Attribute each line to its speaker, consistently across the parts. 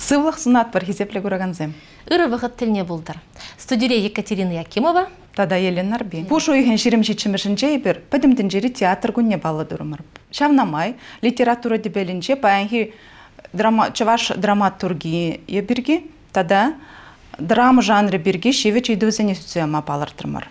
Speaker 1: Сывлық сунат бір кезеплі көріганзем. Үрі вғыт тіліне болдыр. Студерия Екатерина Якимова, тада еленар би. Пушу ихен ширим шичимишинче бир театр гунне балла дурумар. Шавнамай литература дебелинче баянхи драма чаваш драматурги ебирги тада драма жанры бирге шевич идузене сүцема балыртырмар.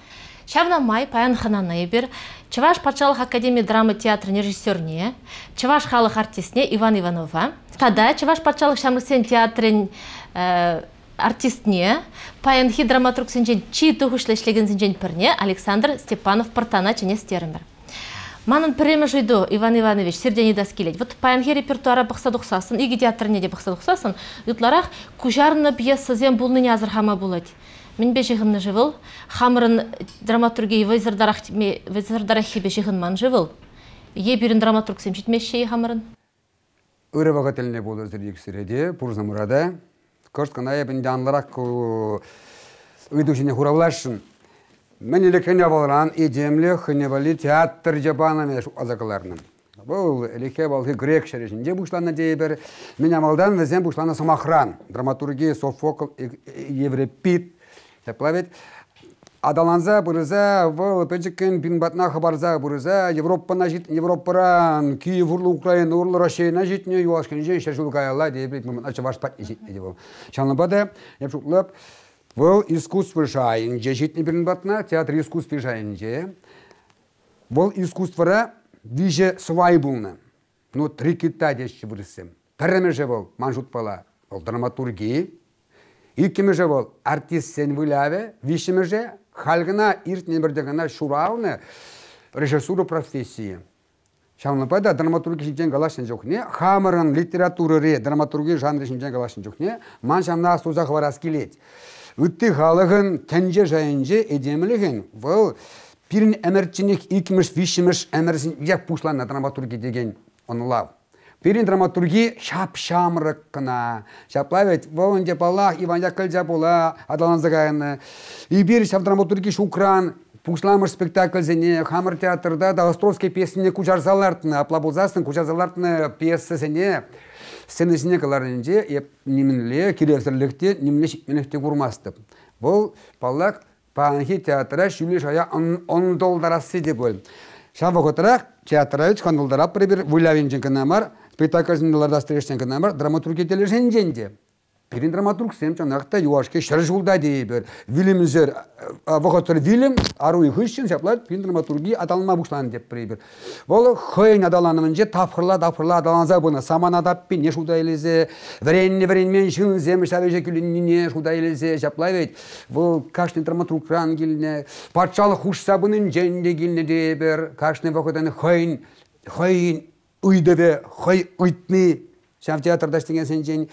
Speaker 2: Шавнамай паян хананы бир Чаваш патшалық академия драма театры режиссеріне, Чаваш халық артистіне Иван Иванова, тада Чаваш патшалық шамысен театрын э, артистне паянхи драматург сенчен чи тухышлы ишлеген сенчен пірне Александр Степанов пыртана чене стерімір. Манын піремі жойду Иван Иванович сердені да келеді. Вот паянхи репертуара бұқса дұқсасын, игі театрыне де бұқса дұқсасын, ютларақ күжарны пьеса зен бұлныне азырхама болады. Мен бе жығынны жывыл, хамырын драматургей вайзырдарақ жығын ман жывыл. Е берін драматург сен жетмешшей хамырын.
Speaker 3: Өрі вағателіне болды өздер ексіреде, пұрзамырада, көрскана ебін жанларак үйдүшіне хуравлашын. Мен илекене болған идемлі хыневали театр жабанамеш азакаларным. Бұл леке балғы грек шәрежінде бұшлана дейбір. Мен амалдан візен бұшлана самахран. Драматургия, софокл, еврепит. Теплавет. Адаланза бұрыза, выл пәчіккен пинбатна хабарза бұрыза, Европана жит, Европаран, Киев урлы Украина, урлы Рашейна житне, юашкен жен шашулка алла, деп бет мүмін ачы ваш патне житне деп. Шанлыбады, япшуклып, выл искусство жайынже житне пинбатна, театр искусство жайынже. Выл искусствора виже свай булны. Ну, три кита дешчі бұрысым. Пірімеже выл, манжут пала, выл драматургии, Иккімеже выл, артист сен выляве, вишімеже, халгына иртне бірдегіна шурауны режиссура профессии. Шауны пайда драматурги шинчен галашын жоқне, хамырын ре драматургия жанры шинчен галашын не? ман шамна астузақ хварас келет. Үтті халығын тәнже жайынже едемілігін, бұл пірін әмірчінік икміш, вишіміш әмірсін, як пушланна драматургия деген онылау. Пирин драматурги шап-шамрык кына. Шаплавет волын депалах Иванья кылджа була адалан загайны. И бир шап драматурги шукран спектакль зене, хамыр театрда да Островский песене кучарзалартны, аплабузасын кучарзалартны пьесасене сценесіне каларынже еп немінле келесірлікте немле шекменекте курмасты. Бұл паллак панхи театра шүлі шая он долдарасы деп өл. Шавы театра үш қан долдарап бір бір вылявенжен кінамар, спектакльдің лардаштырыштен бар драматург етелешен женде. Перин драматург сем чанақта юашке шыр жылда дей бер. Вилімізер, вғытыр вилім, ару үйхішін шаплат перин драматурги аталма бұшлан деп бірей бер. Волы хойын адаланымын же тапқырла, тапқырла адаланза бұны. Саман адап не шуда елізе, вренне вренмен шын земі шарыже күлініне шуда елізе шаплай вейт. Бұл кашны драматург ран келіне, патшалық бұның жәнде келіне Кашны вғытын хойын, үйдеве хой үйтни шав театрда деген сенжен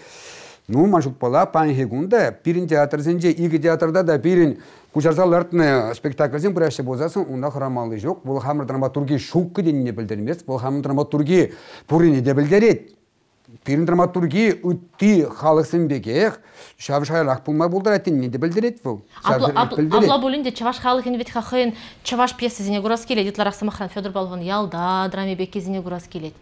Speaker 3: ну машук пола панхигунда пирин театр сенже иги театрда да пирин кучарсал артны спектакльсен бұрашты бозасын, онда храмалы жоқ бұл хамыр драматургия шуккы деніне білдірмес бұл хамыр драматургия пурине де білдіреді пирин драматургия үтті халықсындегех шавыш айлақ бұлма болдыр әтін неді білдірет бұл Абла
Speaker 2: бөлінде чаваш халық инвет хақын чаваш пьесы зіне гурас келеді, етларақ самахан Федор Балғын ялда драме бекке зіне гурас келет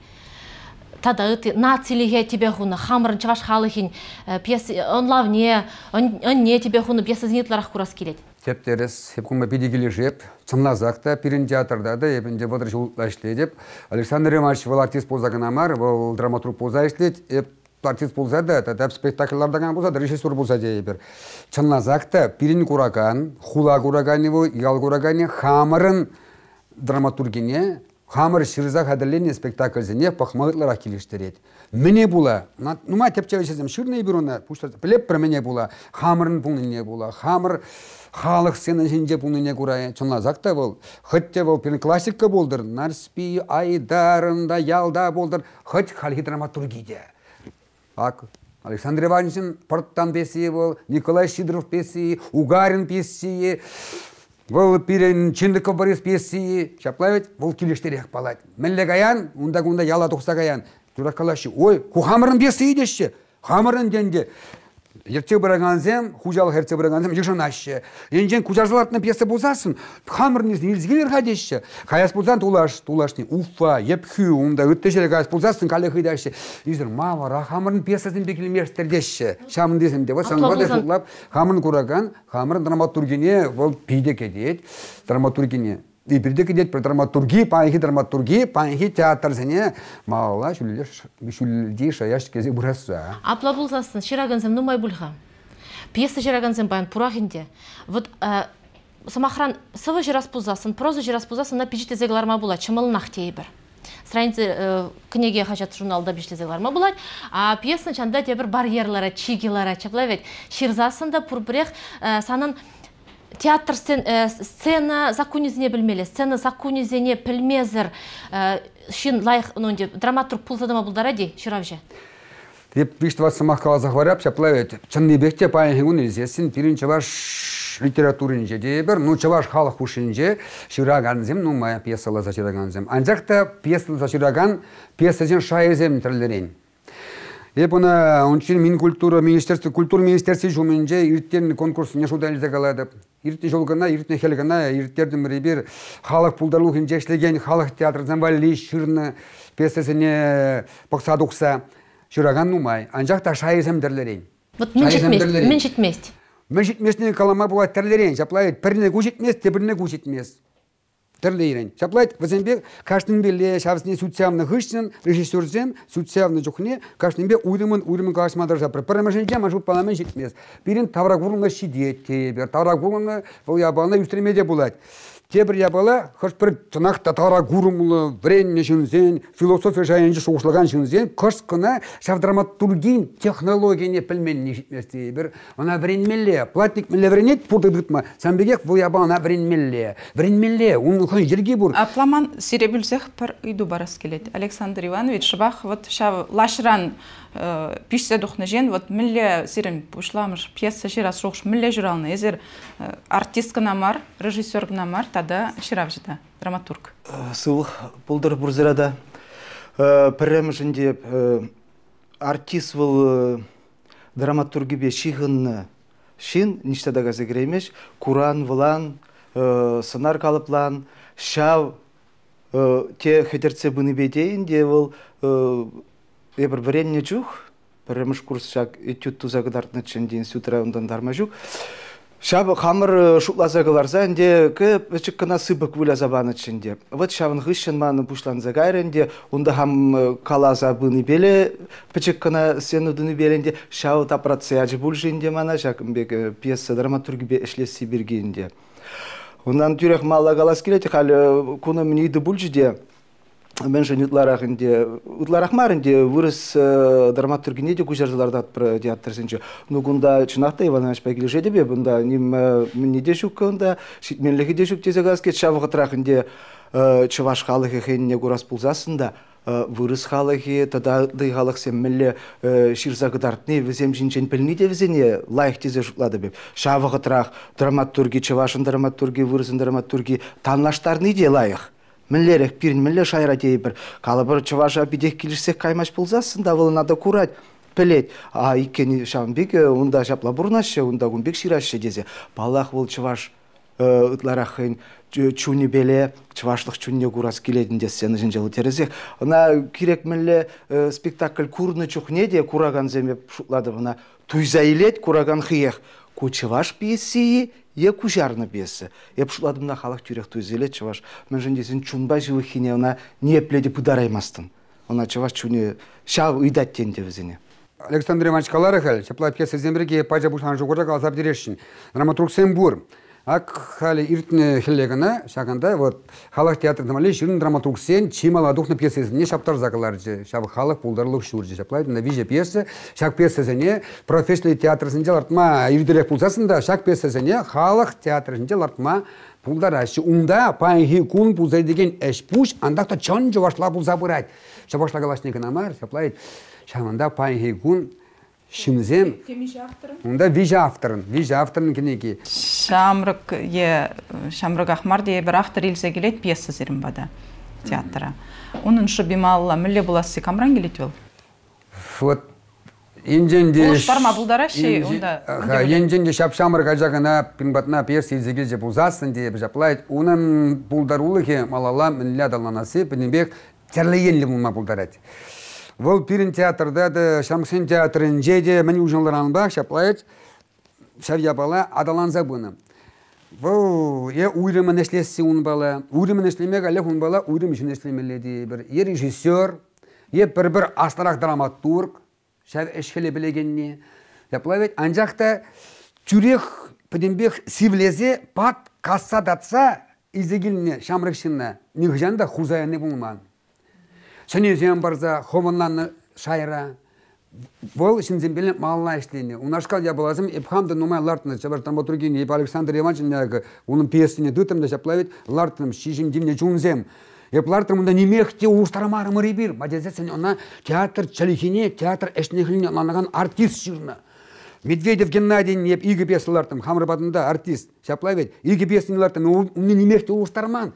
Speaker 2: тада на нацилиге тебе хуна хамрын чыгаш халыхин э, пьеса он не тебе хуна пьеса зенитларах курас келет
Speaker 3: тептерес хепкума педигили жеп чымназакта пирин театрда да эпинде бодыр жылытла ишле деп александр иванович был артист ползаганамар был драматург полза ишлет эп артист болса да тәп спектакльлардан болса да режиссер болса дей бер чынназакта пирин кураган хула курагани ял курагани хамырын драматургине хамыр шырза хадалление спектакльзене пахмалытлара килиштерет. Мене була, нума тепчевешезем шырны бюрона пуштар, плеп про мене була, хамырын пулныне була, хамыр халық сені жинже пулныне курай, чонла закта был, хытте был, пирин классика болдыр, нарспи айдарында ялда болдыр, хыт хальхи драматургиде. Ак, Александр Иванович порттан песии Николай Сидоров песии, Угарин песии, Бұл пирен чиндік песі пьессии, шаплавет, бұл келештерек балад. Мәлі ғаян, ұнда күнда яла тұқса ғаян. Турақалашы, ой, ку хамырын пьессии деші, хамырын денде. Ерте бірағанзем, хужал ерте бірағанзем, ежін ашы. Енжен кучарзалатны пьеса бұзасын, хамырнезін елзген ерғадеші. Қаяс бұзан тулаш, тулашны, уфа, епхү, онда өтті жере қаяс бұзасын, қалі қидашы. Езір, мама, ра хамырын пьесасын бекілмештердеші. Шамын десім де, сан бады шулап, хамырын құраған, хамырын драматургене, ол пиде кедет, драматургене. Ибирде кидет про драматурги, панихи драматурги, панихи театр зене мала шүлдеш шүлдеш аяш кезе бураса.
Speaker 2: Апла булсасын, ширагансам нумай булха. Пьеса ширагансам пан, пурахинде. Вот э, самохран, сывы жирас пузасын, проза жирас пузасын на пижите зегларма була, чымылнах тейбір. Страницы э, книге хачат журналда за барма булат. А пьесаны чанда тебір барьерлара, чигилара, чаплавет. Ширзасында пурбрех э, санын театр сцен, ә, сцена закунизіне білмелі сцена закунизіне пілмезір ә, э, шин лайық ну деп драматург бұлдар әде де жа
Speaker 3: деп виштвасы махкала захварап шаплавет чынны бекте паянгуны зесин пирин чаваш литературин жедебер ну чаваш халық шыраған зем ну мая пьесала зашыраған зем анжақта пьесалы зашыраған пьесазен шайырзем тірлерен эпына он мин культура министерство культур министерство жуминже иртен конкурс не шудализе калады Иртен жолгана иртен хелгана ирттердин бирибир халық пулдарлухинже иштеген халық театр замбалли шырны пьесасине боксадукса жыраган нумай анжак та шайыземдерлерейн вот мин жетмест мин жетмест мин жетместин калама була терлерейн жаплай пирне ку жетмес тебирне тірлі ерен. Шаплайт, вазенбек, кашнын белле, шавсыне сүтсявны хышчын, режиссерзем, сүтсявны жүхне, кашнын бе уйдымын, уйдымын калашмадар жапыр. Пірімішінге машу паламен жетмес. Бірін таврагурна шидет тебер, таврагурыңы бұл ябалына үстірмеде болады. Тебір ябала, хош бір тынақ татара гурумлы, врен жүнзен, философия жайынжы шоғышылған жүнзен, қыш қына шавдраматургин технологияне пілмен бір. Она вренмелле, платник мелле вренет пұрды дытма, самбегек бұл яба она вренмелле. Вренмелле, он үхін жерге бұр.
Speaker 1: Апламан сиребілзех пір үйду барас келеді. Александр Иванович, шыбақ, вот шав лашран э, пишсе духнажен, вот мілле сирен пұшламыш, пьеса жирас шоғыш, мілле езер э, артист мар режиссер мар Ширада, жыда драматург.
Speaker 4: Э, Сыл бұлдыр бұрзырада. Э, пірім жынде э, артист бұл драматургі бе шиғынны шын, ништада газы кіреймеш, куран, вылан, сынар қалыплан, шау, те хетерце бұны бедейін де ол ебір времне жүх, піріміш курс жақ этюд тұзағыдартны чынде институт райондан дарма Шабы қамыр шутласа кыларса инде кеп ичик кына сыбык вуля забан ичинде. Вот шабын хыщен маны бушланза гайренде, унда хам каласа беле, пичик кына сену беленде, шау тапрацияжы булжинде мана шакымбек пьеса драматурги бе ишлеси биргенде. Ундан түрек малла калас келети, хал куны мен же утларахынде утларахмарынде вырыс драматургине э, де кужардыларда бір театр сенше нугунда гунда чынакта иван иванович пагилже дебе бунда ним мини де шук кунда шитменлихи де шук тезегаске чавыгытрахынде чываш халыхы хенне гурас пулзасында вырыс халыхи тада дыйгалых семмелле ширза гыдартны визем жинчен пелни де визене лайх тезе жутлады беп шавыгытрах драматурги чывашын драматурги вырысын драматурги танлаштарны де лайых мінлерек пирин мінле шайра тейбір калыбыр чываша бидек килишсек каймаш пулзасын да надо курать пілет а иккен шамбек э, унда жапла бурнашы унда кунбек ширашы дезе балах ол чываш э, ытларахын чуни беле чывашлық чунне курас келетін де сені жынжылы терезе ына керек милле э, спектакль курны чухне де кураган земеп шутлады мына туйза илет кураган хиех кучываш пьесии екі жарны бесі. Еп шуладымна халық түрек төзеле чываш. Мен жіндесін чунба жывы
Speaker 3: она не пледи пудараймастын. Она чываш чуне шау үйдаттен девізіне. Александр Иванович Каларахаль, чапла пьеса зембреги, пача бушан жугурда калсап дерешчин. Драматург Сэмбур. Ак хали иртне хеллегана, шаганда, вот халық театр тамали драматург драматургсен чимала из не шаптар закалар же. Шабы халық булдарлық шур же. Шаплайды на виже пьесе, шак пьесесіне профессионал театрсынде лартма ирделек пулсасында шак халық театрсынде лартма пулдар ашы. Унда пайхи кун пулзай деген эш пуш, андақта чон жовашла пулза бұрайды. Шабашла галашнекін шаплайды. Шамында пайхи кун ішіңізем онда вижа авторын вижа авторын кенеки
Speaker 1: шамрык е шамрык ахмар дие бир автор илсе келет пьеса зеринбада театра унун ушу бималла милле буласы камран келет бул
Speaker 3: вот енженде кулуш барма булдараши унда енженде шапшамыр кажагына пинбатна пьес илзегил же бузасын деп жаплайт унун булдарулы ке малала милля даланаси пинбек терлегенли булма булдарат Вол пирин театрда да, Шамхсен театрын жеде, мен ужынларан ба, шаплайыц, шарьяпала адалан забыны. Вол е уйрымын эшлесі ун бала, уйрымын эшлемек әлек ұн бала, уйрым үшін эшлемеледі бір. Е режиссер, е бір-бір астарақ драматург, шәр эшхеле білегенне. Яплавет, анжақта түрек пөдембек сивлезе пат касса датса, изегіліне нигжанда негжанда хузаяны бұлман шынезен барза хоманнаны шайра Вол шинзембелен малына әштейіне. Унашкал я болазым, эпхамда нумай лартыны, чабар драматургини еп Александр Иванович нәгі, унын пьесыне дытым жаплавет, лартыным, лартным шижим димне чунзем. Еп немекте ұстарамары мұры бір. Бәдезе она театр чәліхіне, театр эшнехлине анаган артист ширна. Медведев Геннадий еп игі бесілартым, хамрабадында артист, шаплавет, игі бесілартым, унын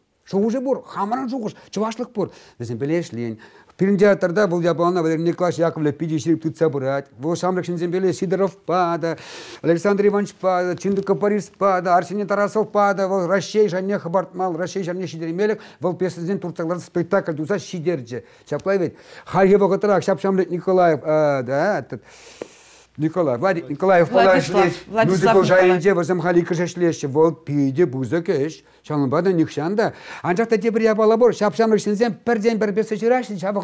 Speaker 3: шуғыже бур хамаран шуғыш чувашылық бур бізін білеш лен Пирендиатарда был Яблана Валерий Николаевич Яковлев пидишрик тут собрать. Во самрак Шинзембеле Сидоров пада, Александр Иванович пада, Чиндука Парис пада, Арсений Тарасов пада, Вол Рощей Жанне Хабартмал, Рощей Жанне Шидеремелек, Вол Песадзин Турцаглар спектакль Дуса Шидерджи. Шаплавит. Харьева Катарак, Шапшамлет Николаев, да, этот. Николай, Влади, Николаев Владислав, Владислав жайынже вазам хали вол пиде бузы кеш, шанын бада никшанда. Анчақта дебір ябала бірден бір бесі жүрашын, шабы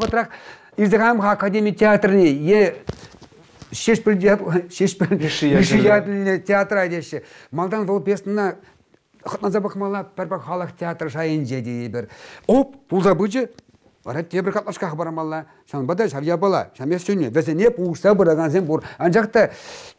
Speaker 3: Академия театрыны, е Малдан вол бесіна театр театр бір. Оп, бұл Вара тебір қатлашқа бада шавия бала, шан шамес сөйне. Вәсе не пуғышса бұраған зен бұр. Анжақты,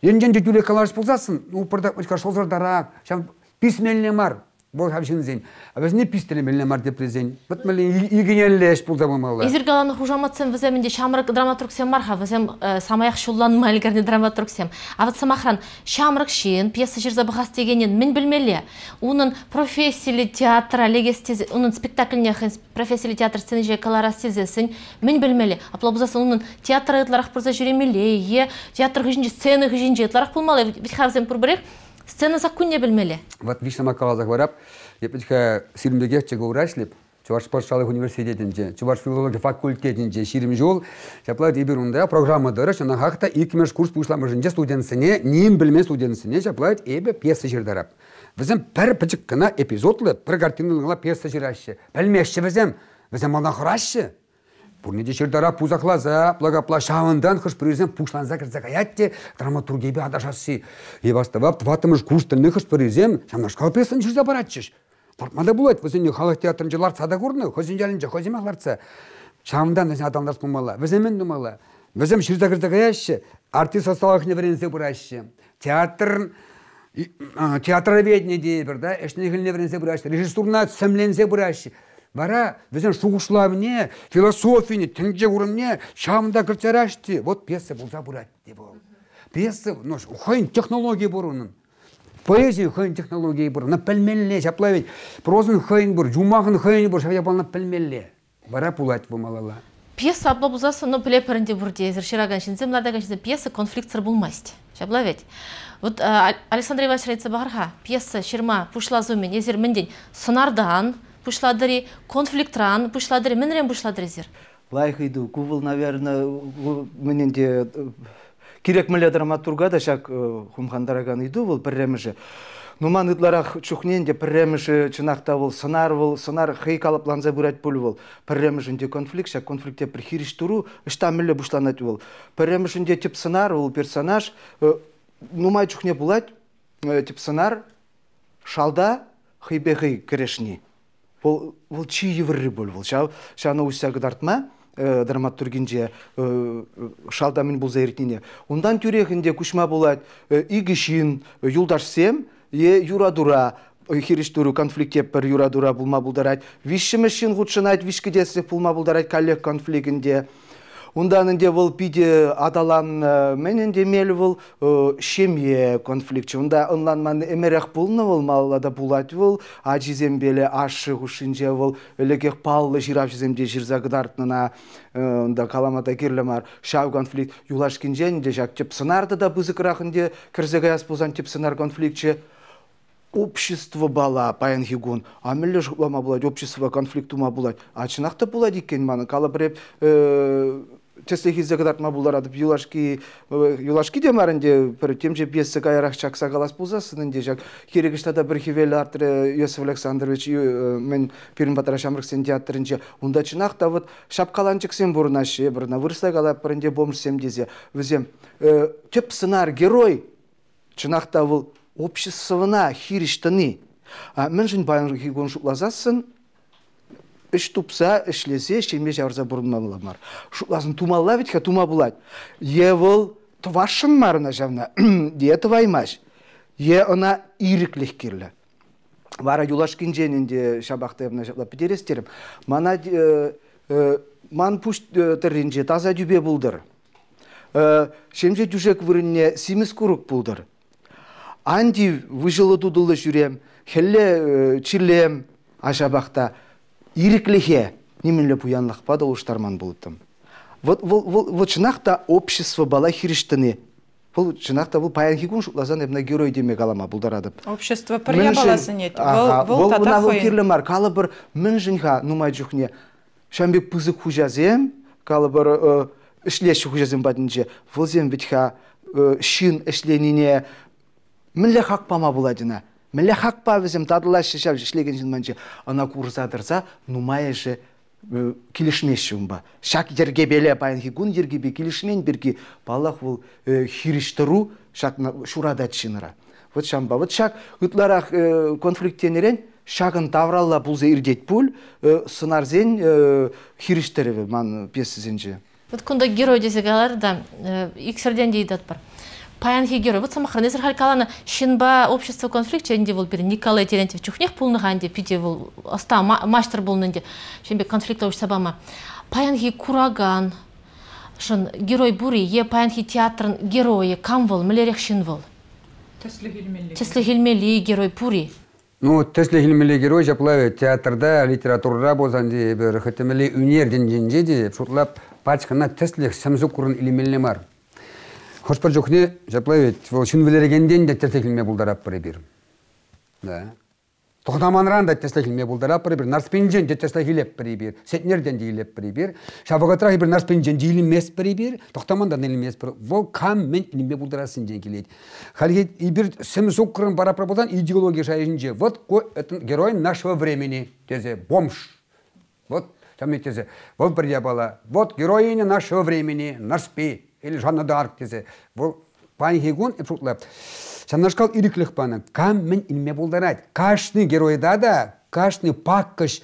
Speaker 3: енген жетуле каларыс болсасын, ұпырда, ұшқа шолзардара, шам письмельне мар. Бұл хамшын зейн. Абыз не пистелі міліне марде презен. Бұт мілі егенен леш бұл замын малы. Изір
Speaker 2: қаланы хужаматсен візем менде шамрық драматург сен марға, візем самаяқ шуллан мәлгерне драматург сен. Авыт самахран шамрық шиын пьеса жерза бұғас дегенен мен білмелі. Оның профессиялі театра легестезі, оның спектакліне хын профессиялі театр сцені же колорастезесін мін білмелі. Аплабызасын оның театр айтларақ бұрза жүремелі, е театр ғыжынжы сцена ғыжынжы айтларақ болмалы. Бітхавзен пұрбірек, сцена саккунне білмелі.
Speaker 3: Вот вишна макалаза хварап, епечка сирмдегече гоурашлип, Чуваш спортшалық университетінде, Чуваш филология факультетінде шерім жол, жапла дебірунда программа дыры, шына хақта икмеш курс пұшламы жінде студентсіне, нем білме студентсіне жапла эбе пьеса жердарап. Бізім пір пічік кына эпизодлы, пір картинылығыла пьеса жерашы. Білмешші бізім, бізім мана құрашы. Пурнеде шердара пузақлаза, благоплашавындан хыш президент пушланза кірзі каятте, драматургебе адашасы. Ебаставап, тватымыш курс тілні хыш президент, шамнашқа халық театрын жылар сада көрні, хозин жалінжа, хозин мақларца. думала. артист да, бара біздің философияны, философияне тінже шамында шамда кырчарашти вот пьеса булса буратти бол пьеса ну ухайн технология бурунун поэзия хайын технология бур на пелмелле шаплавить прозын хайын бур жумағын хайын бур шаяпал на пелмелле бара пулать бумалала
Speaker 2: пьеса абла бузаса но пле пірінде бұрде зіршираган шинзе младаган шинзе пьеса конфликт сыр булмасть шаплавить вот э, александр иванович айтса бағырға пьеса ширма пушлазу мен езер мінден сынардан пушладыри конфликтран пушладыри мінрен пушладырезер
Speaker 4: лайхыйду гувыл наверное менен де керек міле драматурга да шак э, хумхандараган иду бул пірреміші нуман ытларах чухнен де пірреміші чынакта бул сынар бул сынар хыйкалып ланза бурать пуль бул пірремішінде конфликт шак конфликтте бір хириш туру ышта міле бушланать бул пірремішінде тип сынар бул персонаж э, нумай чухне булать э, тип сынар шалда хыйбе хый крешни Бұл бұл чиевір рыбол бұл. Шау шана усяғы дартма шалда мен бұл зайретіне. Ондан түрегінде күшма болады э, игішін э, юлдаш сем е юрадура э, хириштуру бір пір юрадура бұлма бұлдарайт. Вишімішін ғұтшынайт, вишкедесі бұлма бұлдарайды коллег конфликтінде. Унданынде бұл пиде аталан э, менен демел бұл э, шемье конфликт. Унда ұнланманы эмерек бұлны бұл да бұлат бұл, ажизем беле ашы құшынже бұл, паллы жирап жіземде жирзагы дартнына қаламата э, керлемар шау конфликт юлашкин жәнде жак тип да бузыкрахынде кірзеге ас болсан тип сынар конфликтче общество бала паян хигун лишь жуклама булать общество ма булать а чынакта булать экен маны калып реп честехизе кыдартма буларадып юлашки э, юлашки демарынде пір темже бесік айрақ чакса калас булса сынынде жак керегиштада бір хивел артыр э, Йосиф Александрович э, мен пирин батара шамрык сен театрынче унда чынах та вот шапкаланчык сен бурнаше бұрна вырса кала бомж бомжсем дезе өзем чеп сценар герой чынах та выл обществына хириштыны мен жын байын гигон шуклазасын іш тупса, ішлесе, шеме жарса бұрынмамыла мар. Шуласын тумалла бітке тума е Евыл твашын марына жавна, де тваймаш. Е она ирік кирлі. Вара юлашкин женінде шабақты емна жаплап Мана э, э, ман пуш э, тірренже таза дюбе бұлдыр. Шемже дюжек вырынне симіз күрік бұлдыр. Анди выжылы дудылы жүрем, хелле чирлем ашабақта иреклихе немелле пуянлахпа да уштарман болыптым. Вот вот вот вот чынақта общество бала хириштіні бұл жинақта бұл паянхи күн шутласан мына герой демек алама бұлдарадып
Speaker 1: общество пырья баласын ет бұл тата кирлі мар
Speaker 4: калы бір мін жинха нумай жүхне шамбек пызы хужазем калы бір ішлеші э, хужазем бадинже вылзем ветха э, шин ішленіне мінле хакпама буладына. Мілі хақпа візім тадылашы шап жішлеген жынманчы ана курсадырса нумая жы э, келішмешшім ба. Шак ерге беле байынхи күн ерге бе келішмен бірге балақ бұл э, хириштыру шак шурада чыныра. Вот шамба, вот шак үтларақ э, конфликтенерен шагын тавралла бұлзе ирдет пул сынарзен хириштірі ман песізенже.
Speaker 2: Вот күнді герой десе да, иксерден дейді атпар паян хигеру вот самахран эзер халькалана шинба общество конфликт жеринде бул бир николай терентьев чухнех пулныган деп пити бул аста мастер булнын деп шинбе конфликта ош сабама паянхи кураган шын герой бури е паянхи театрын герои кам вол милерех шин вол тесле хилмели герой бури
Speaker 3: ну тесле хилмели герой жаплаве театрда литературада болсан де бир хытемели өнерден жинже деп шутлап пачкана тесле шымзукурын илимелне бар Хоспар жоқны жаплай бет. Ол шын вілерегенден де тестекілме бұлдарап бірі бір. Тұқытаманран да тестекілме бұлдарап бірі бір. Нарспенжен де тестекілеп бірі бір. Сетнерден дейлеп бірі бір. Шавағатрақ бір нарспенжен дейлімес бірі бір. Тұқтамандан елімес бірі. Ол кам мен ілімбе бұлдарасын жен келеді. Халге ибір сім соққырын бара болдан идеология шайынже. Вот ко герой нашего времени. Тезе бомж. Вот, там тезе. Вот бірде бала. Вот героиня нашего времени. Нарспи или жанна дарк тезе бұл панхигун эпшутлы шанашкал ириклих паны кам мен илме болдарать кашны геройда да кашны паккыш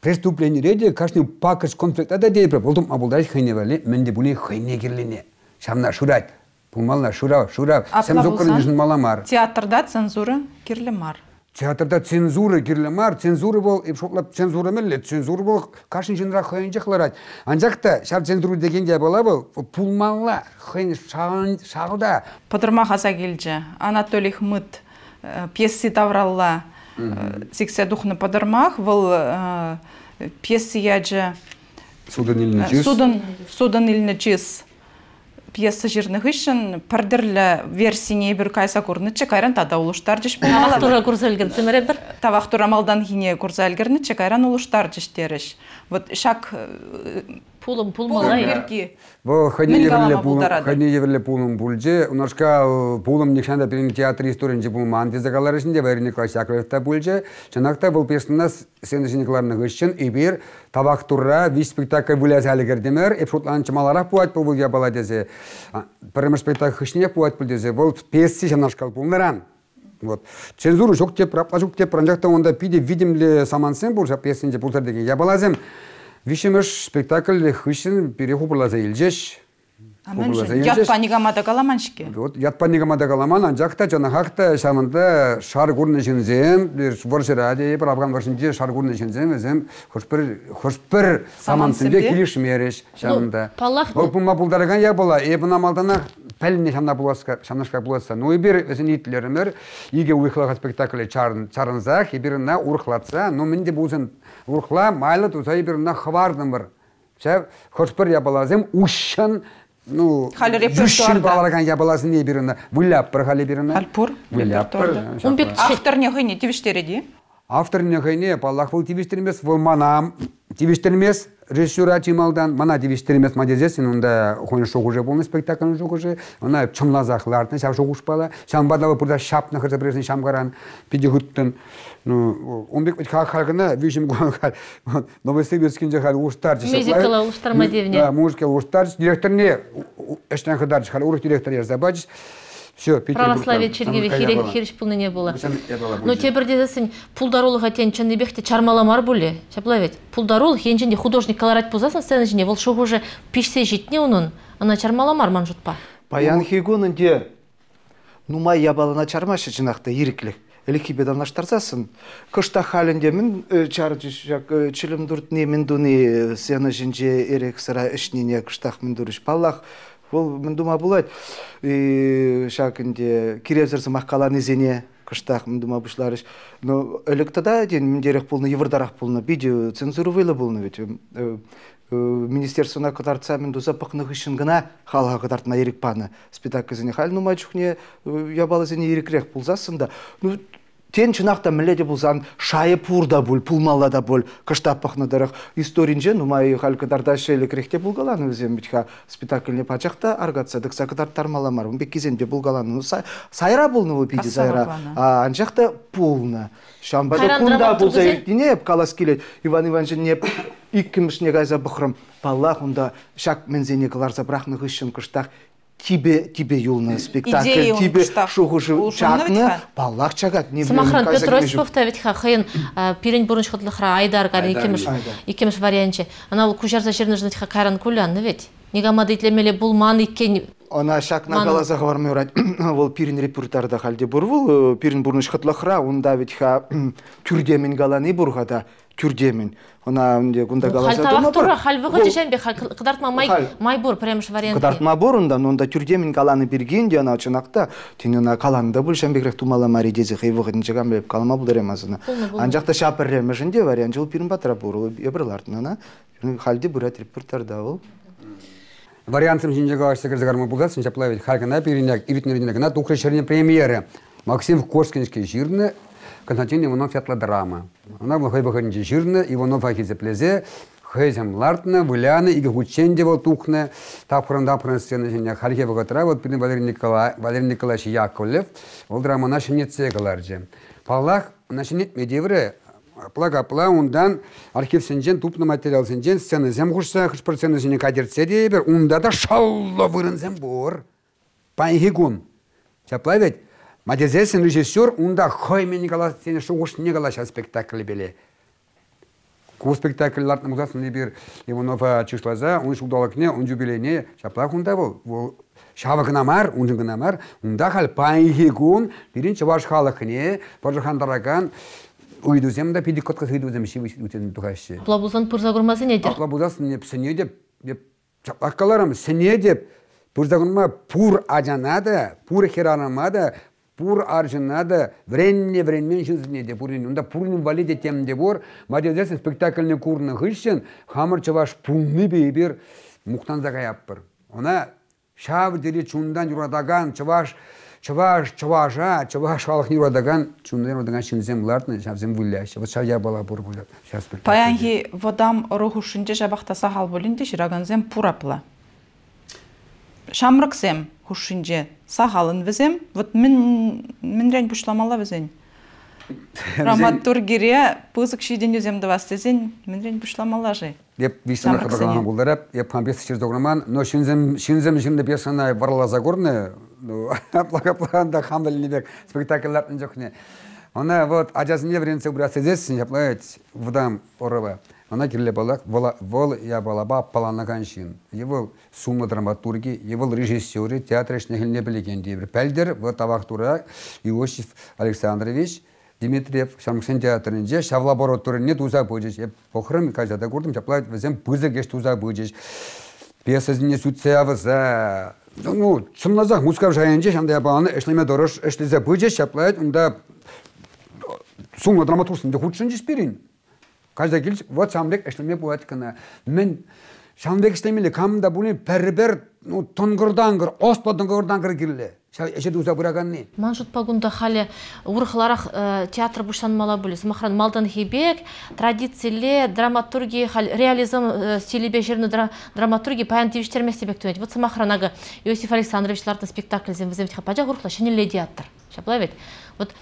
Speaker 3: преступление реде кашны паккыш конфликта да дейбір болдым абылдарать хайне вали де бұны хайне керлине шамна шурать пулмална шурав шурав сам зукрын маламар
Speaker 1: театрда цензура кирлемар
Speaker 3: театрда цензура кирлемар цензура бол эп шотлап цензура мелле цензура бол кашин жинра хойынча хларат анжакта шар деген де бола бол пулманла хойын шагын шагылда
Speaker 1: подырма хаса келже анатолий хмыт пьесы тавралла сексе духны подырмах выл пьесы яже судан илне чис пьеса жирных ишин версии не бір кайса көрінічі кайран тада улуштар жеш бұл ағалар. Тура көрсәлген цимере бір? Тавақ турамалдан хине көрсәлгернічі кайран улуштар тереш. Вот шак пулым пулмалай ерки.
Speaker 3: Бо хани еверле пулым, хани еверле пулым булже. Унашка э, пулым некшанда пирин театр историнчи пулым манти загалар ишинде верни классаклевта булже. Чанакта бул песна сендишникларны гышчын и бир табак турра вис спектакль вылез әлі кердемер. Эпшутлан чамалара пуат пул булге бала дезе. Пірімі спектакль хышне пуат пул дезе. Бұл песси жанашкал пулнаран. Вот. Цензура жоқ деп, рапла жоқ деп, онда пиде видимле самансен бұл жап песінде бұлтар деген. Я балазым, Вишемеш спектакль хыщен перехупырлаза илжеш. Ят
Speaker 1: паникамада каламаншке.
Speaker 3: Вот ят паникамада каламан, анжакта жанахакта шамында шар курны шинзем, воршираде, бір афган воршинде шар курны шинзем, өзем хошпір, хошпір самансынбе килиш мериш шамында. Палах. Опума булдараган я была, и бұна малдана пәліне шамна буласка, шамнашка буласа. Ну и бір өзен итлерімір, иге уйхлаға спектаклі чарынзақ, и бір на урхлатса, но менде бұл урхла майлы тузай на хвардым бир. Ча я ябалазым ущан ну жүшін баларған ябаласын не біріні вылап бір халі біріні әлпұр вылап бір
Speaker 1: автор не хыйне тивиштереди
Speaker 3: автор авторына хайне паллахвыл тивиштермес вылманам тивиштермес режиссера чималдан мана тивиштермес мадезесин унда хойн шогуже полный спектакль шогуже она чымлазахларны шап шогушпала шамбадавы пурда шапны хырса пресин шамгаран пидигуттын ну он бек хахагына вижим гохар новосибирскин жахар уштар жишак мюзикла уштар мадевне да музыка уштар директорне эштен хыдар жахар урух директор ерзабач все православие чергебе хирек хириш
Speaker 2: пулны не было но те бір десесің пулдарулыға тен ченебехте чармаламар буле шаплавет пулдарул хенченде художник колорать пузасын сцена жіне ол шоғу же пишсе жетне унун ана чармаламар ман жұтпа
Speaker 4: паян хигунінде нумай ябалана чармашы жинақта еріклік Элеки беданаштарсасын. Кышта халінде мін э, чаржак э, чилим дурт не мен дуни э, сена жинже эрек сыра ишнине кыштах мен дуриш паллах Бұл міндума болады. Шакінде керевзірсі маққаланы зене кыштақ мындыма бұшларыш. Но өлікті да ден міндерек болны, евырдарақ болны, биде цензуровайлы болны бет. Э, э, Министерствона кытартса мен доза пықнық үшін гына халға кытартына ерік паны. Спитак кізіне хал нумайчуқне, э, ябалы зене ерікрек болзасын да. Ну, Тен чынақта міледе бұлсан шайы пурда бұл, пулмалада бұл, кыштаппықны дырық. Историнже нумай халкыдарда шейлі крехте бұлгаланы өзен бітха спектакліне пачақта аргатсадық сақыдар тармаламар. Бек кезенде бұлгаланы сайра бұлны биде сайра. Анжақта пулны. Шамбада кунда бұлса еттіне, калас келет. Иван Иванович не иккімішіне ғайза бұқырым. Баллах, онда шак мензене қыларса, бірақ нығышын кыштақ тебе тебе юлны спектакль тебе шугу чатны баллах чагат не самахран петр
Speaker 2: та ведь хахын э, пирин бурныш хотлыхра айдар гарын икемиш икемиш варианче ана ул кужарса жернежнет хакаран не ведь негамады бул булман икен
Speaker 4: Она шакна галаза хавармы урать. Вол пирин да халде бурвул, э, пирин бурныш хатлахра, да ведь ха тюрдемин галаны да түрдемін мына мынде кунда каласа тама тура халвы
Speaker 2: кыл кыдартма май майбур премш вариант кыдартма
Speaker 4: бур унда унда түрдемин каланы бирген анау ана чынакта тин ана каланы да бул шамбекрек тумала мари дези хыйвы кынчаган беп калама бул дерем азына ан жакта шапыр ремежинде вариант жыл пирин батра буру эбрлардын
Speaker 3: ана халди бура триптар да бул вариантым жинжага секретармы булда сынчаплавит халкана пиринек иритнеринек на тухрешерне премьеры Максим Корскинский жирны Константин Иванов драма. Она была хайбахаринчи жирна, Иванов ахизеплезе, хайзем лартна, выляна, и гученде Тухна, тапхран тапхран сцена женя, харье вагатра, вот Валерий, Никола... Валерий Николаевич Яковлев, ол драма наша нет сегаларджи. Палах, наша не медивре, плага пла ундан архив сенжен тупны материал сенжен сцена зем хушса хыш пыр сцена сене кадерце дебер унда да шалла вырын зем бор пайгигун чапла ведь Мадезесен режиссер унда хоймен Николай сенеші уш Николаша спектакль беле. Ку спектакльларны музасын бир Иванова чышлаза, он шулдалыкне, он юбилейне шаплак унда бол. Бол шавыкына мар, унжынгына мар, унда хал пайхи гун, бирин чаваш халыкне, баржахандараган, уйдузем да пидикотка сыйдузем ши үтен тухаши. Аплабузан пырза көрмасын едер? Аплабузасын деп, сене деп, шаплаккаларым, сене деп, Пурзагурма пур ажанада, пур херанамада, пур аржынады вренне вренмен жүзіне деп урен унда пурнин валет темде бор. ор мадезесен спектакльне курны хышын хамыр чаваш пунны бейбир мухтан загаяппыр она шав дери чундан юрадаган чаваш чаваш чаважа чаваш халык юрадаган чундан юрадаган шинзем лартны шавзем вуляща вот шавя бала бур буля сейчас
Speaker 1: паянги водам рохушинче жабақтаса хал булинде шираганзем пурапла шамрыксем хушинже сахалын візем вот мен мінрен бушламала візен драматургире пызык шиден юзем давас тезен мінрен бушламала же
Speaker 3: деп висана хабарланган булдарап деп хамбес чир дограман но шинзем шинзем жимде пьесана барла загорны плака планда хамдалинебек спектакльлар жокне она вот ажазын не вренсе бурасы здесь не плавать вдам орова Она кирлебалак вол я балаба паланаган шин. Евол сумма драматурги, евол режиссеры театр шнегіліне білеген дейбір. Пәлдер в тавақтура Иосиф Александрович Дмитриев Шамшин театрынже шавлаборотуры не туза бұжыш. Еп похрым каждада көрдім, шаплай візем пызы узак туза бұжыш. Песізіне сүтсе авыза. Ну, сымназақ мускав жайынже, шанда баланы, эшлеме дорош, эшлезе бұжыш, шаплай, онда сумма драматурсын де худшын жеспірін каждый гильз вот самлек эшлеме булат кына. Мен самлек эшлемеле камда буни пербер ну тонгырдангыр, осло тонгырдангыр килле. Эшеди уза бураганни.
Speaker 2: Маншут пагунда хали урхларах э, театр бушан мала булис. Махран малдан хибек, традицияле драматургия хал реализм э, стилибе жерну драматургия паян тивиштерместебек төнет. Вот самахранага Иосиф Александрович лартын спектакль зем вызем тихападжа урхла шенеле театр чаплай бет вот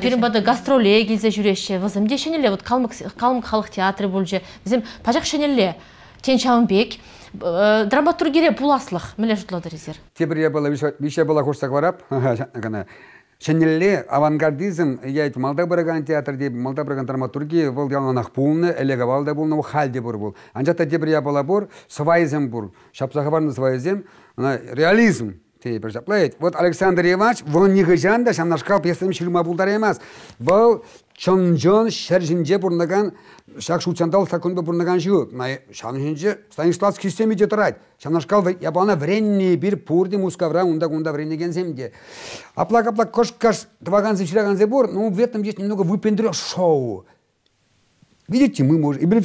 Speaker 2: пиринбада э, гастроле келсе жүреше вызым де вот калмык халық театры бөлже бізем пажак шенеле тенчаунбек э, драматургире буласлых миле жутлады резер
Speaker 3: тебірия бала више бала курса барап гана шенелле авангардизм яйт малда бараган театр деп малда бараган драматургия вол яланах пулны элега валда булны у халде бур бул анжата тебірия бала бур свайзем бур шапсахабарны свайзем реализм бір жаплайды вот александр иванович воннигыжан да шамнашкал пьесам ширма булдар эмас бұл чонжон шәржінде бурнаган шак шуцандал сакунбе бұрнаган май шамжинже станиславский семи де тұрайды шамнашкал япана вренни бир пурди мускавра унда гунда вренеген земде аплак аплак кошкаш тваганзе чираганзе бур ну в этом есть немного выпендрё шоу Видите, мы можем... И блин,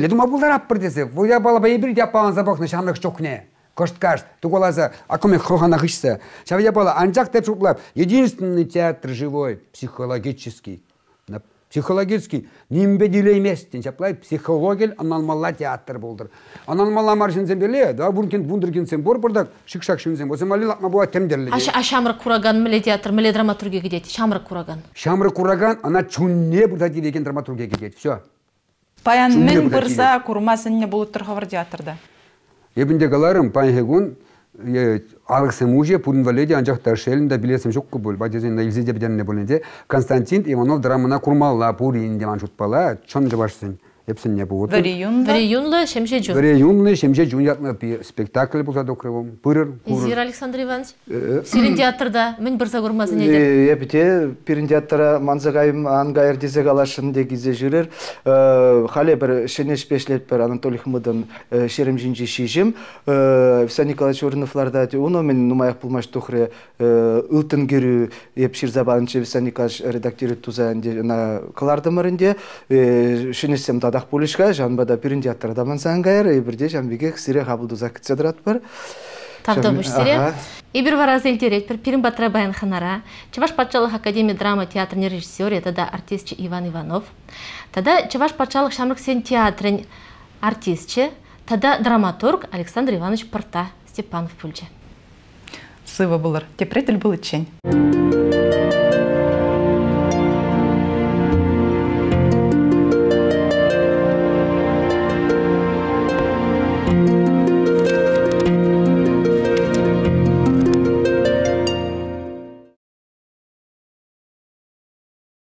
Speaker 3: я думаю, был раппорт, если я была бы и брить, я палан запахну, шамрак чокне. Кошткаш, туголаза, акоме хохана хышса. Шав я была, анчак теп шуплап, единственный театр живой, психологический. На Психологический, нимбе дилейместен, шаплай, психологель, аналмалла театр болдыр. Аналмалла маршинзен беле, да, бункен, бундыргенсен бор бұрдак, шикшак шинзен, осы мали лақма буа темдерлі. А
Speaker 2: шамры кураган, міле театр, міле драматургия кедет, шамры кураган.
Speaker 3: Шамры кураган, ана чунне бұда дилеген драматургия кедет, все. Паян мен бұрса,
Speaker 1: курмасын не болып тұр театрда?
Speaker 3: Ебінде галарым панхегун алгысым уже анжақ валеди анжақтар білесім жоқ жоққы бол бадезенна илзеде беденне бөлінде, Константин Иванов драмына курмалла пурин деман жұтпала чон жабашсын. Епсенне болды. Вариюнла?
Speaker 2: Вариюнла шемше джун.
Speaker 3: Вариюнла шемше джун жатма пи спектакль бұлса докрывым. Пырыр, пырыр. Изир
Speaker 2: Александр Иванович, сирин театрда мін бірса көрмазы неде?
Speaker 3: Епіте,
Speaker 4: пирин театра манзағайым ангайыр дезе қалашын дегізе жүрер. Хале бір шенеш пешлет бір Анатолий Хмыдан шерім жинжи шижим. Вся Николаевич Урновларда уно мен нумаяқ бұлмаш тухре ылтын керу еп ширзабанчы Вся Николаевич редактиры туза на калардымырынде. Шенесем так болишка жанбада биринчи аттар амансаңгайыр и бирде жанбеге ұзақ күтсе дұрат бар
Speaker 2: Тавтобуш Ибір Ибир вараз элтерет пір Батыра Байын Чаваш патшалық академия драма театрын режиссер, тада артистчи Иван Иванов. Тада Чаваш патшалық Шамрық сен театрын артистчи, тада драматург Александр Иванович Порта Степанов пульче.
Speaker 1: Сыва булыр, бұл был чень.